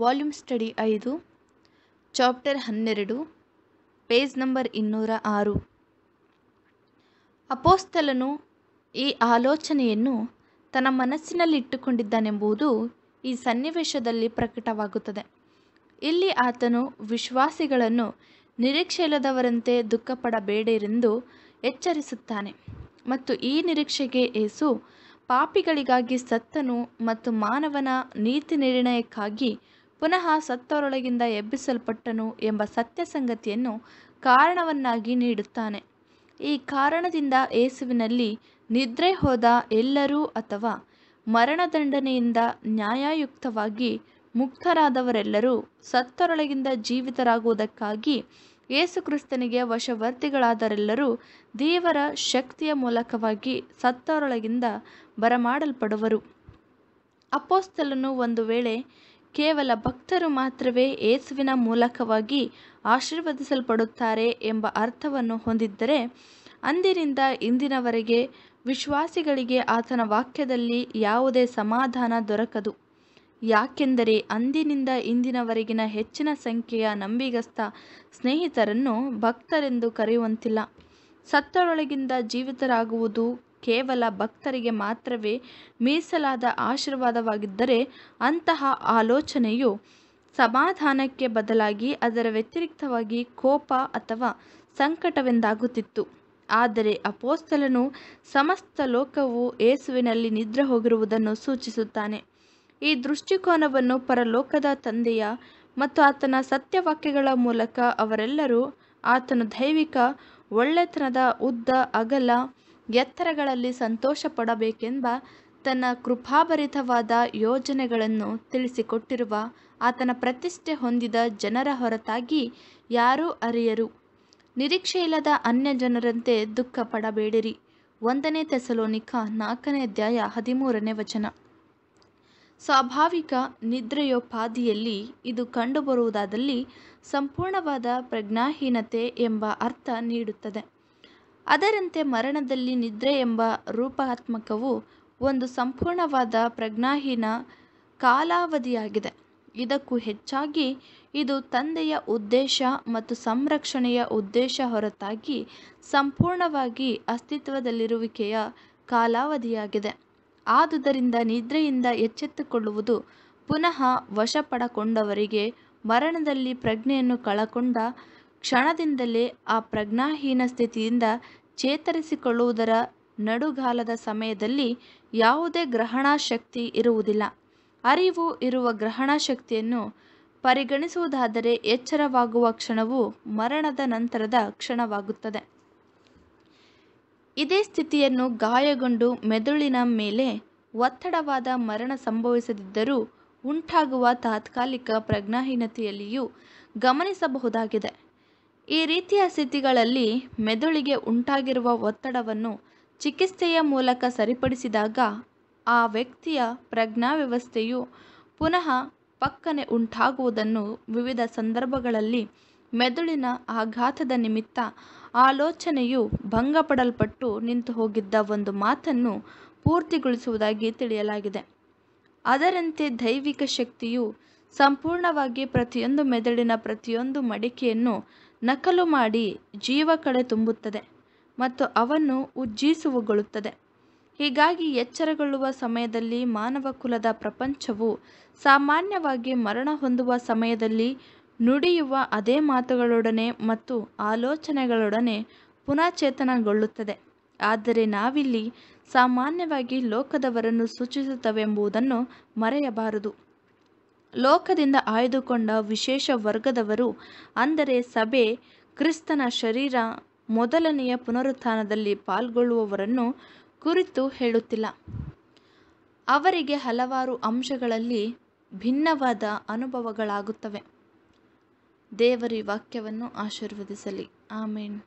Volume study ಐದು chapter ಹನ್ನೆರಡು page number ಇನ್ನೂರ ಆರು ಅಪೋಸ್ತಲನು ಈ ಆಲೋಚನೆಯನ್ನು ತನ್ನ ಮನಸ್ಸಿನಲ್ಲಿಟ್ಟುಕೊಂಡಿದ್ದಾನೆಂಬುದು ಈ ಸನ್ನಿವೇಶದಲ್ಲಿ ಪ್ರಕಟವಾಗುತ್ತದೆ ಇಲ್ಲಿ ಆತನು ವಿಶ್ವಾಸಿಗಳನ್ನು ನಿರೀಕ್ಷೆಯಿಲ್ಲದವರಂತೆ ದುಃಖಪಡಬೇಡಿರೆಂದು ಎಚ್ಚರಿಸುತ್ತಾನೆ ಮತ್ತು ಈ ನಿರೀಕ್ಷೆಗೆ ಏಸು ಪಾಪಿಗಳಿಗಾಗಿ ಸತ್ತನು ಮತ್ತು ಮಾನವನ ನೀತಿ ನಿರ್ಣಯಕ್ಕಾಗಿ ಪುನಃ ಸತ್ತವರೊಳಗಿಂದ ಎಬ್ಬಿಸಲ್ಪಟ್ಟನು ಎಂಬ ಸತ್ಯ ಸಂಗತಿಯನ್ನು ಕಾರಣವನ್ನಾಗಿ ನೀಡುತ್ತಾನೆ ಈ ಕಾರಣದಿಂದ ಏಸುವಿನಲ್ಲಿ ನಿದ್ರೆ ಹೋದ ಎಲ್ಲರೂ ಅಥವಾ ಮರಣದಂಡನೆಯಿಂದ ನ್ಯಾಯಯುಕ್ತವಾಗಿ ಮುಕ್ತರಾದವರೆಲ್ಲರೂ ಸತ್ತರೊಳಗಿಂದ ಜೀವಿತರಾಗುವುದಕ್ಕಾಗಿ ಯೇಸುಕ್ರಿಸ್ತನಿಗೆ ವಶವರ್ತಿಗಳಾದರೆಲ್ಲರೂ ದೇವರ ಶಕ್ತಿಯ ಮೂಲಕವಾಗಿ ಸತ್ತರೊಳಗಿಂದ ಬರಮಾಡಲ್ಪಡುವರು ಅಪೋಸ್ತಲನು ಒಂದು ವೇಳೆ ಕೇವಲ ಭಕ್ತರು ಮಾತ್ರವೇ ಏಸುವಿನ ಮೂಲಕವಾಗಿ ಆಶೀರ್ವದಿಸಲ್ಪಡುತ್ತಾರೆ ಎಂಬ ಅರ್ಥವನ್ನು ಹೊಂದಿದ್ದರೆ ಅಂದಿನಿಂದ ಇಂದಿನವರೆಗೆ ವಿಶ್ವಾಸಿಗಳಿಗೆ ಆತನ ವಾಕ್ಯದಲ್ಲಿ ಯಾವುದೇ ಸಮಾಧಾನ ದೊರಕದು ಯಾಕೆಂದರೆ ಅಂದಿನಿಂದ ಇಂದಿನವರೆಗಿನ ಹೆಚ್ಚಿನ ಸಂಖ್ಯೆಯ ನಂಬಿಗಸ್ತ ಸ್ನೇಹಿತರನ್ನು ಭಕ್ತರೆಂದು ಕರೆಯುವಂತಿಲ್ಲ ಸತ್ತರೊಳಗಿಂದ ಜೀವಿತರಾಗುವುದು ಕೇವಲ ಭಕ್ತರಿಗೆ ಮಾತ್ರವೇ ಮೀಸಲಾದ ಆಶೀರ್ವಾದವಾಗಿದ್ದರೆ ಅಂತಹ ಆಲೋಚನೆಯು ಸಮಾಧಾನಕ್ಕೆ ಬದಲಾಗಿ ಅದರ ವ್ಯತಿರಿಕ್ತವಾಗಿ ಕೋಪ ಅಥವಾ ಸಂಕಟವೆಂದಾಗುತ್ತಿತ್ತು ಆದರೆ ಅಪೋಸ್ತಲನು ಸಮಸ್ತ ಲೋಕವು ಏಸುವಿನಲ್ಲಿ ನಿದ್ರೆ ಹೋಗಿರುವುದನ್ನು ಸೂಚಿಸುತ್ತಾನೆ ಈ ದೃಷ್ಟಿಕೋನವನ್ನು ಪರಲೋಕದ ತಂದೆಯ ಮತ್ತು ಆತನ ಸತ್ಯವಾಕ್ಯಗಳ ಮೂಲಕ ಅವರೆಲ್ಲರೂ ಆತನ ದೈವಿಕ ಒಳ್ಳೆತನದ ಉದ್ದ ಅಗಲ ಎತ್ತರಗಳಲ್ಲಿ ಪಡಬೇಕೆಂಬ ತನ್ನ ಕೃಪಾಭರಿತವಾದ ಯೋಜನೆಗಳನ್ನು ತಿಳಿಸಿಕೊಟ್ಟಿರುವ ಆತನ ಪ್ರತಿಷ್ಠೆ ಹೊಂದಿದ ಜನರ ಹೊರತಾಗಿ ಯಾರೂ ಅರಿಯರು ಅನ್ಯ ಜನರಂತೆ ದುಃಖ ಪಡಬೇಡಿರಿ ಒಂದನೇ ತೆಸಲೋನಿಕ ನಾಲ್ಕನೇ ಅಧ್ಯಾಯ ಹದಿಮೂರನೇ ವಚನ ಸ್ವಾಭಾವಿಕ ನಿದ್ರೆಯೋಪಾದಿಯಲ್ಲಿ ಇದು ಕಂಡುಬರುವುದಾದಲ್ಲಿ ಸಂಪೂರ್ಣವಾದ ಪ್ರಜ್ಞಾಹೀನತೆ ಎಂಬ ಅರ್ಥ ನೀಡುತ್ತದೆ ಅದರಂತೆ ಮರಣದಲ್ಲಿ ನಿದ್ರೆ ಎಂಬ ರೂಪಾತ್ಮಕವು ಒಂದು ಸಂಪೂರ್ಣವಾದ ಪ್ರಜ್ಞಾಹೀನ ಕಾಲಾವಧಿಯಾಗಿದೆ ಇದಕ್ಕೂ ಹೆಚ್ಚಾಗಿ ಇದು ತಂದೆಯ ಉದ್ದೇಶ ಮತ್ತು ಸಂರಕ್ಷಣೆಯ ಉದ್ದೇಶ ಹೊರತಾಗಿ ಸಂಪೂರ್ಣವಾಗಿ ಅಸ್ತಿತ್ವದಲ್ಲಿರುವಿಕೆಯ ಕಾಲಾವಧಿಯಾಗಿದೆ ಆದುದರಿಂದ ನಿದ್ರೆಯಿಂದ ಎಚ್ಚೆತ್ತುಕೊಳ್ಳುವುದು ಪುನಃ ವಶಪಡಕೊಂಡವರಿಗೆ ಮರಣದಲ್ಲಿ ಪ್ರಜ್ಞೆಯನ್ನು ಕಳಕೊಂಡ ಕ್ಷಣದಿಂದಲೇ ಆ ಪ್ರಜ್ಞಾಹೀನ ಸ್ಥಿತಿಯಿಂದ ಚೇತರಿಸಿಕೊಳ್ಳುವುದರ ನಡುಗಾಲದ ಸಮಯದಲ್ಲಿ ಯಾವುದೇ ಶಕ್ತಿ ಇರುವುದಿಲ್ಲ. ಅರಿವು ಇರುವ ಶಕ್ತಿಯನ್ನು ಪರಿಗಣಿಸುವುದಾದರೆ ಎಚ್ಚರವಾಗುವ ಕ್ಷಣವು ಮರಣದ ನಂತರದ ಕ್ಷಣವಾಗುತ್ತದೆ. ಇದೇ ಸ್ಥಿತಿಯನ್ನು ಗಾಯಗೊಂಡು ಮೆದುಳಿನ ಮೇಲೆ ಒತ್ತಡವಾದ ಮರಣ ಸಂಭವಿಸದಿದ್ದರೂ ಉಂಟಾಗುವ ತಾತ್ಕಾಲಿಕ ಪ್ರಜ್ಞಾಹೀನತೆಯಲ್ಲಿಯೂ ಗಮನಿಸಬಹುದಾಗಿದೆ. ಈ ರೀತಿಯ ಸ್ಥಿತಿಗಳಲ್ಲಿ ಮೆದುಳಿಗೆ ಉಂಟಾಗಿರುವ ಒತ್ತಡವನ್ನು ಚಿಕಿತ್ಸೆಯ ಮೂಲಕ ಸರಿಪಡಿಸಿದಾಗ ಆ ವ್ಯಕ್ತಿಯ ಪ್ರಜ್ಞಾ ವ್ಯವಸ್ಥೆಯು ಪುನಃ ಪಕ್ಕನೆ ಉಂಟಾಗುವುದನ್ನು ವಿವಿಧ ಸಂದರ್ಭಗಳಲ್ಲಿ ಮೆದುಳಿನ ಆಘಾತದ ನಿಮಿತ್ತ ಆಲೋಚನೆಯು ಭಂಗಪಡಲ್ಪಟ್ಟು ನಿಂತು ಹೋಗಿದ್ದ ಒಂದು ಮಾತನ್ನು ಪೂರ್ತಿಗೊಳಿಸುವುದಾಗಿ ತಿಳಿಯಲಾಗಿದೆ ಅದರಂತೆ ದೈವಿಕ ಶಕ್ತಿಯು ಸಂಪೂರ್ಣವಾಗಿ ಪ್ರತಿಯೊಂದು ಮೆದುಳಿನ ಪ್ರತಿಯೊಂದು ಮಡಿಕೆಯನ್ನು ನಕಲು ಮಾಡಿ ಜೀವ ಕಳೆ ತುಂಬುತ್ತದೆ ಮತ್ತು ಅವನ್ನು ಉಜ್ಜೀಸುವುಗೊಳ್ಳುತ್ತದೆ ಹೀಗಾಗಿ ಎಚ್ಚರಗೊಳ್ಳುವ ಸಮಯದಲ್ಲಿ ಮಾನವ ಕುಲದ ಪ್ರಪಂಚವು ಸಾಮಾನ್ಯವಾಗಿ ಮರಣ ಹೊಂದುವ ಸಮಯದಲ್ಲಿ ನುಡಿಯುವ ಅದೇ ಮಾತುಗಳೊಡನೆ ಮತ್ತು ಆಲೋಚನೆಗಳೊಡನೆ ಪುನಃಚೇತನಗೊಳ್ಳುತ್ತದೆ ಆದರೆ ನಾವಿಲ್ಲಿ ಸಾಮಾನ್ಯವಾಗಿ ಲೋಕದವರನ್ನು ಸೂಚಿಸುತ್ತವೆಂಬುದನ್ನು ಮರೆಯಬಾರದು ಲೋಕದಿಂದ ಆಯ್ದುಕೊಂಡ ವಿಶೇಷ ವರ್ಗದವರು ಅಂದರೆ ಸಭೆ ಕ್ರಿಸ್ತನ ಶರೀರ ಮೊದಲನೆಯ ಪುನರುತ್ಥಾನದಲ್ಲಿ ಪಾಲ್ಗೊಳ್ಳುವವರನ್ನು ಕುರಿತು ಹೇಳುತ್ತಿಲ್ಲ ಅವರಿಗೆ ಹಲವಾರು ಅಂಶಗಳಲ್ಲಿ ಭಿನ್ನವಾದ ಅನುಭವಗಳಾಗುತ್ತವೆ ದೇವರಿ ವಾಕ್ಯವನ್ನು ಆಶೀರ್ವದಿಸಲಿ ಆಮೇನ್